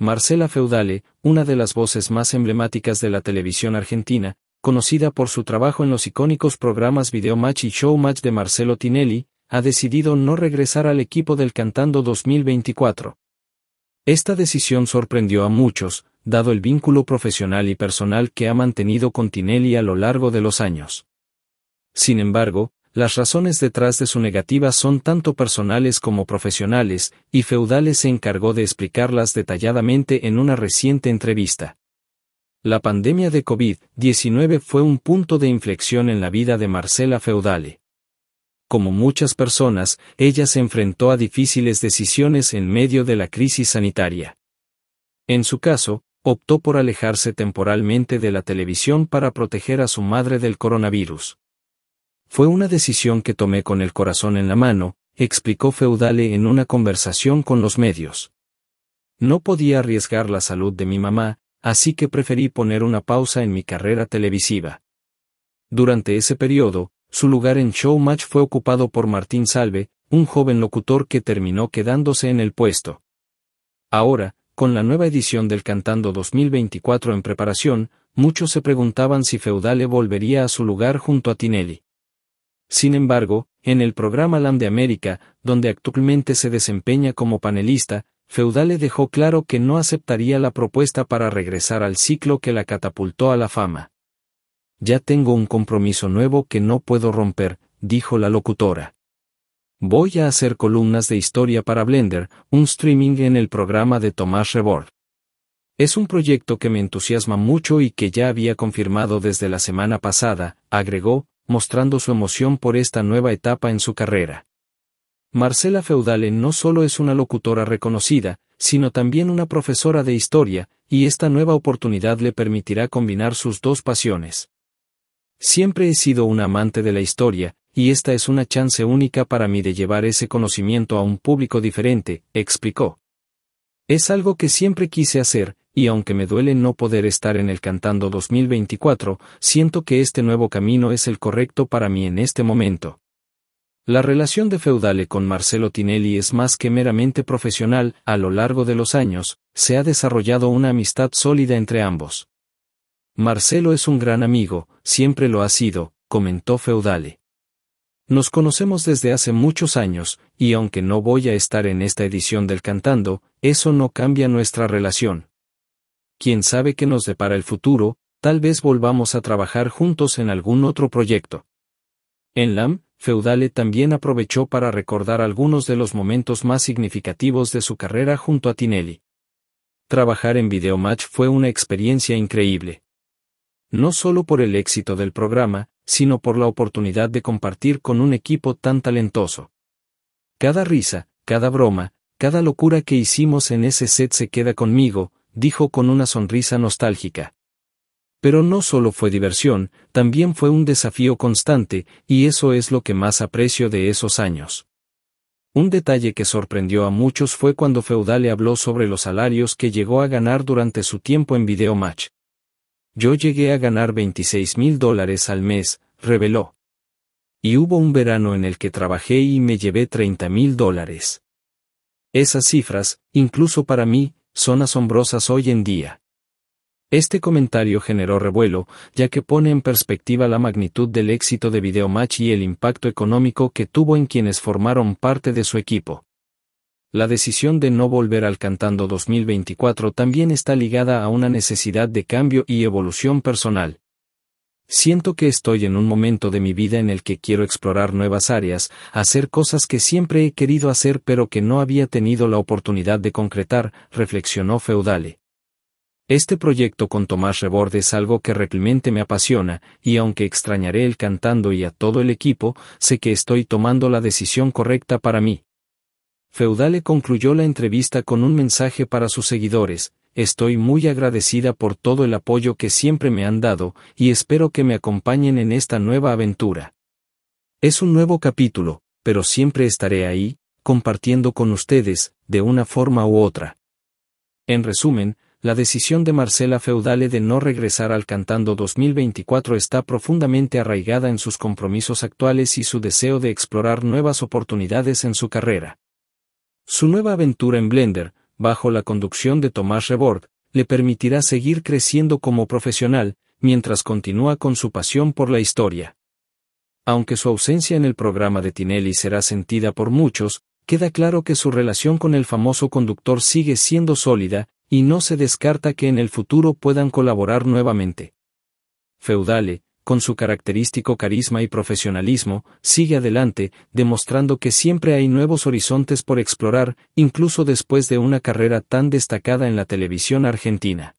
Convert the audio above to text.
Marcela Feudale, una de las voces más emblemáticas de la televisión argentina, conocida por su trabajo en los icónicos programas Video Match y Show Match de Marcelo Tinelli, ha decidido no regresar al equipo del Cantando 2024. Esta decisión sorprendió a muchos, dado el vínculo profesional y personal que ha mantenido con Tinelli a lo largo de los años. Sin embargo, las razones detrás de su negativa son tanto personales como profesionales, y Feudales se encargó de explicarlas detalladamente en una reciente entrevista. La pandemia de COVID-19 fue un punto de inflexión en la vida de Marcela Feudale. Como muchas personas, ella se enfrentó a difíciles decisiones en medio de la crisis sanitaria. En su caso, optó por alejarse temporalmente de la televisión para proteger a su madre del coronavirus. Fue una decisión que tomé con el corazón en la mano, explicó Feudale en una conversación con los medios. No podía arriesgar la salud de mi mamá, así que preferí poner una pausa en mi carrera televisiva. Durante ese periodo, su lugar en Showmatch fue ocupado por Martín Salve, un joven locutor que terminó quedándose en el puesto. Ahora, con la nueva edición del Cantando 2024 en preparación, muchos se preguntaban si Feudale volvería a su lugar junto a Tinelli. Sin embargo, en el programa Land de América, donde actualmente se desempeña como panelista, Feudale dejó claro que no aceptaría la propuesta para regresar al ciclo que la catapultó a la fama. Ya tengo un compromiso nuevo que no puedo romper, dijo la locutora. Voy a hacer columnas de historia para Blender, un streaming en el programa de Tomás Rebord. Es un proyecto que me entusiasma mucho y que ya había confirmado desde la semana pasada, agregó, mostrando su emoción por esta nueva etapa en su carrera. Marcela Feudale no solo es una locutora reconocida, sino también una profesora de historia, y esta nueva oportunidad le permitirá combinar sus dos pasiones. Siempre he sido un amante de la historia, y esta es una chance única para mí de llevar ese conocimiento a un público diferente, explicó. Es algo que siempre quise hacer, y aunque me duele no poder estar en el Cantando 2024, siento que este nuevo camino es el correcto para mí en este momento. La relación de Feudale con Marcelo Tinelli es más que meramente profesional, a lo largo de los años, se ha desarrollado una amistad sólida entre ambos. Marcelo es un gran amigo, siempre lo ha sido, comentó Feudale. Nos conocemos desde hace muchos años, y aunque no voy a estar en esta edición del Cantando, eso no cambia nuestra relación, quién sabe qué nos depara el futuro, tal vez volvamos a trabajar juntos en algún otro proyecto. En LAM, Feudale también aprovechó para recordar algunos de los momentos más significativos de su carrera junto a Tinelli. Trabajar en Videomatch fue una experiencia increíble. No solo por el éxito del programa, sino por la oportunidad de compartir con un equipo tan talentoso. Cada risa, cada broma, cada locura que hicimos en ese set se queda conmigo, dijo con una sonrisa nostálgica. Pero no solo fue diversión, también fue un desafío constante, y eso es lo que más aprecio de esos años. Un detalle que sorprendió a muchos fue cuando Feudale habló sobre los salarios que llegó a ganar durante su tiempo en Video Match. Yo llegué a ganar 26 mil dólares al mes, reveló. Y hubo un verano en el que trabajé y me llevé 30 mil dólares. Esas cifras, incluso para mí, son asombrosas hoy en día. Este comentario generó revuelo, ya que pone en perspectiva la magnitud del éxito de Videomatch y el impacto económico que tuvo en quienes formaron parte de su equipo. La decisión de no volver al Cantando 2024 también está ligada a una necesidad de cambio y evolución personal. Siento que estoy en un momento de mi vida en el que quiero explorar nuevas áreas, hacer cosas que siempre he querido hacer pero que no había tenido la oportunidad de concretar, reflexionó Feudale. Este proyecto con Tomás Rebord es algo que realmente me apasiona, y aunque extrañaré el cantando y a todo el equipo, sé que estoy tomando la decisión correcta para mí. Feudale concluyó la entrevista con un mensaje para sus seguidores, Estoy muy agradecida por todo el apoyo que siempre me han dado y espero que me acompañen en esta nueva aventura. Es un nuevo capítulo, pero siempre estaré ahí, compartiendo con ustedes, de una forma u otra. En resumen, la decisión de Marcela Feudale de no regresar al Cantando 2024 está profundamente arraigada en sus compromisos actuales y su deseo de explorar nuevas oportunidades en su carrera. Su nueva aventura en Blender, bajo la conducción de Tomás Rebord, le permitirá seguir creciendo como profesional, mientras continúa con su pasión por la historia. Aunque su ausencia en el programa de Tinelli será sentida por muchos, queda claro que su relación con el famoso conductor sigue siendo sólida, y no se descarta que en el futuro puedan colaborar nuevamente. Feudale, con su característico carisma y profesionalismo, sigue adelante, demostrando que siempre hay nuevos horizontes por explorar, incluso después de una carrera tan destacada en la televisión argentina.